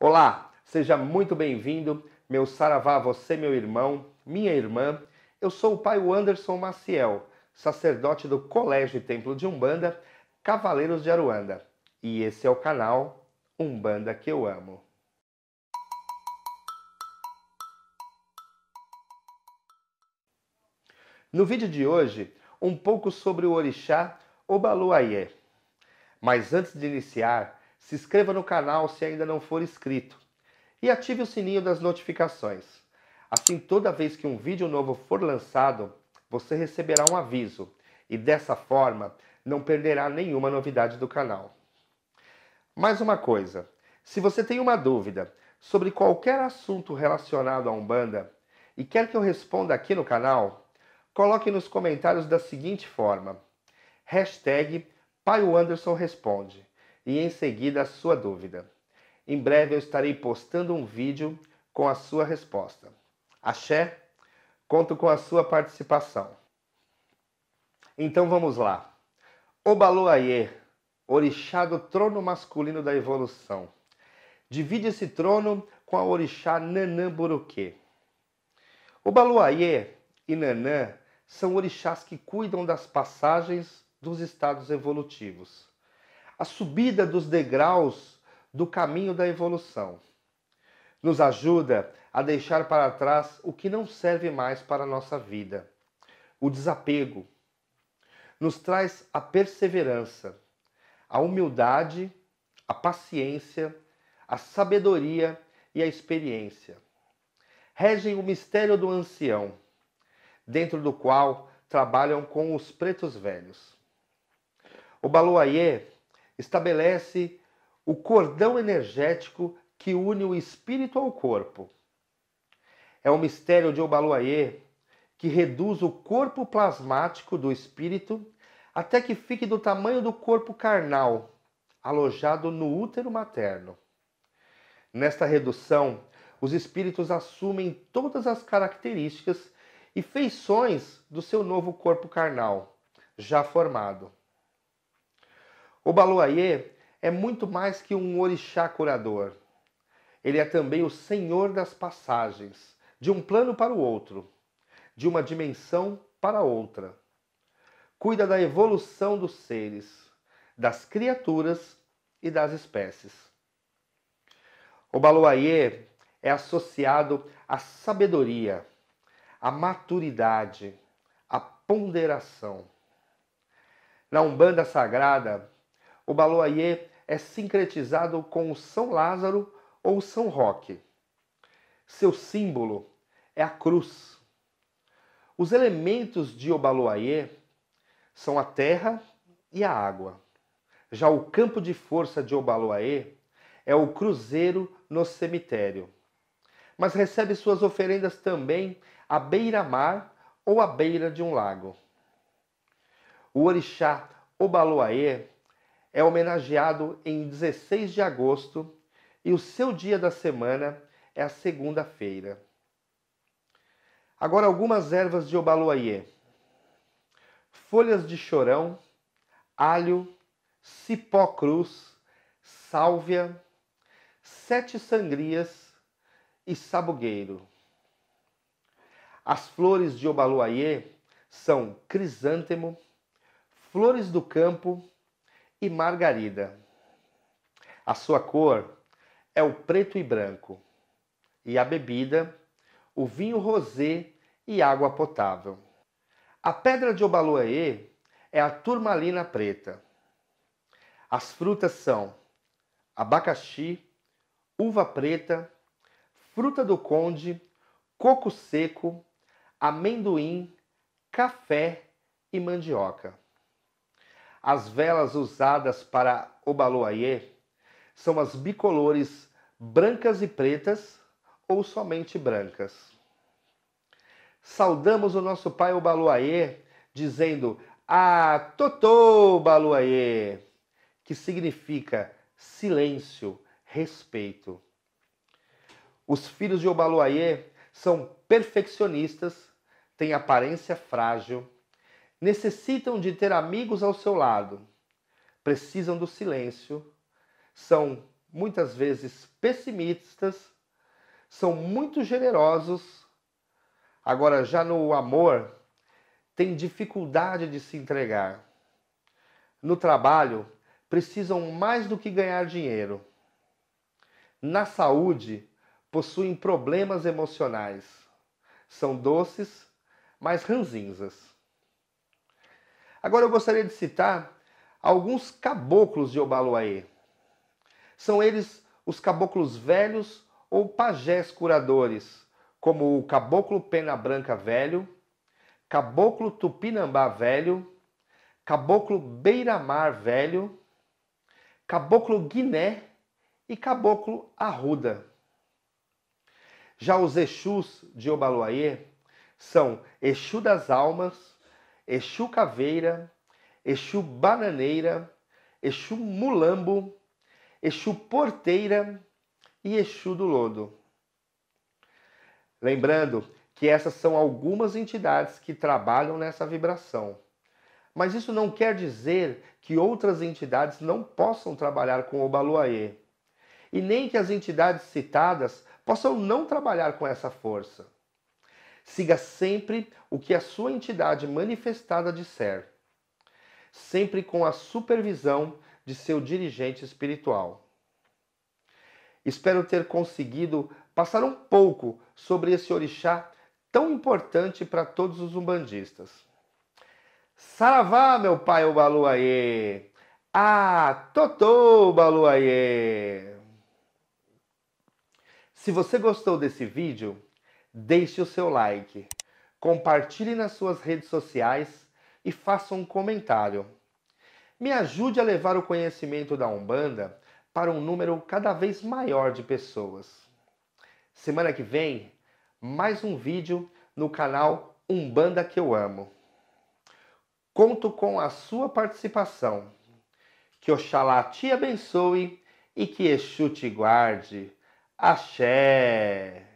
Olá, seja muito bem-vindo, meu saravá, você, meu irmão, minha irmã. Eu sou o pai Anderson Maciel, sacerdote do Colégio e Templo de Umbanda, Cavaleiros de Aruanda. E esse é o canal Umbanda que eu amo. No vídeo de hoje, um pouco sobre o orixá Obaluayê. Mas antes de iniciar, se inscreva no canal se ainda não for inscrito e ative o sininho das notificações. Assim, toda vez que um vídeo novo for lançado, você receberá um aviso e dessa forma não perderá nenhuma novidade do canal. Mais uma coisa: se você tem uma dúvida sobre qualquer assunto relacionado à Umbanda e quer que eu responda aqui no canal, coloque nos comentários da seguinte forma: hashtag PaioAndersonResponde e em seguida a sua dúvida. Em breve eu estarei postando um vídeo com a sua resposta. Axé, conto com a sua participação. Então vamos lá. Obaluayê, orixá do trono masculino da evolução. Divide esse trono com a orixá Nanã Buruquê. Obaluaiê e Nanã são orixás que cuidam das passagens dos estados evolutivos a subida dos degraus do caminho da evolução. Nos ajuda a deixar para trás o que não serve mais para a nossa vida. O desapego nos traz a perseverança, a humildade, a paciência, a sabedoria e a experiência. Regem o mistério do ancião, dentro do qual trabalham com os pretos velhos. O Baluayê estabelece o cordão energético que une o espírito ao corpo. É o mistério de Obaluayê que reduz o corpo plasmático do espírito até que fique do tamanho do corpo carnal, alojado no útero materno. Nesta redução, os espíritos assumem todas as características e feições do seu novo corpo carnal, já formado. O Baluaiê é muito mais que um orixá curador. Ele é também o senhor das passagens, de um plano para o outro, de uma dimensão para outra. Cuida da evolução dos seres, das criaturas e das espécies. O Baluaiê é associado à sabedoria, à maturidade, à ponderação. Na Umbanda Sagrada, o Baloaie é sincretizado com o São Lázaro ou São Roque. Seu símbolo é a cruz. Os elementos de Obaloaie são a terra e a água. Já o campo de força de Obaloaie é o cruzeiro no cemitério. Mas recebe suas oferendas também à beira-mar ou à beira de um lago. O orixá Obaloaie é homenageado em 16 de agosto e o seu dia da semana é a segunda-feira. Agora algumas ervas de Obaloaiê. Folhas de chorão, alho, cipó cruz, sálvia, sete sangrias e sabugueiro. As flores de Obaloaiê são crisântemo, flores do campo, e margarida. A sua cor é o preto e branco, e a bebida, o vinho rosé e água potável. A pedra de Obaloaê é a turmalina preta. As frutas são abacaxi, uva preta, fruta do conde, coco seco, amendoim, café e mandioca. As velas usadas para o baloaiê são as bicolores brancas e pretas ou somente brancas. Saudamos o nosso pai o dizendo a ah, Totô Baluaê, que significa silêncio, respeito. Os filhos de Obaluaiê são perfeccionistas, têm aparência frágil necessitam de ter amigos ao seu lado, precisam do silêncio, são muitas vezes pessimistas, são muito generosos. Agora, já no amor, tem dificuldade de se entregar. No trabalho, precisam mais do que ganhar dinheiro. Na saúde, possuem problemas emocionais. São doces, mas ranzinzas. Agora eu gostaria de citar alguns caboclos de Obaloaê. São eles os caboclos velhos ou pajés curadores, como o caboclo Pena Branca Velho, caboclo Tupinambá Velho, caboclo Beiramar Velho, caboclo Guiné e caboclo Arruda. Já os Exus de Obaloaê são Exu das Almas, Exu Caveira, Exu Bananeira, Exu Mulambo, Exu Porteira e Exu do Lodo. Lembrando que essas são algumas entidades que trabalham nessa vibração. Mas isso não quer dizer que outras entidades não possam trabalhar com o Baluaê, e nem que as entidades citadas possam não trabalhar com essa força. Siga sempre o que a sua entidade manifestada disser, sempre com a supervisão de seu dirigente espiritual. Espero ter conseguido passar um pouco sobre esse orixá tão importante para todos os umbandistas. Saravá, meu pai Obaluaê! Ah, Totô Obaluaê! Se você gostou desse vídeo, deixe o seu like, compartilhe nas suas redes sociais e faça um comentário. Me ajude a levar o conhecimento da Umbanda para um número cada vez maior de pessoas. Semana que vem, mais um vídeo no canal Umbanda que eu amo. Conto com a sua participação. Que Oxalá te abençoe e que Exu te guarde. Axé!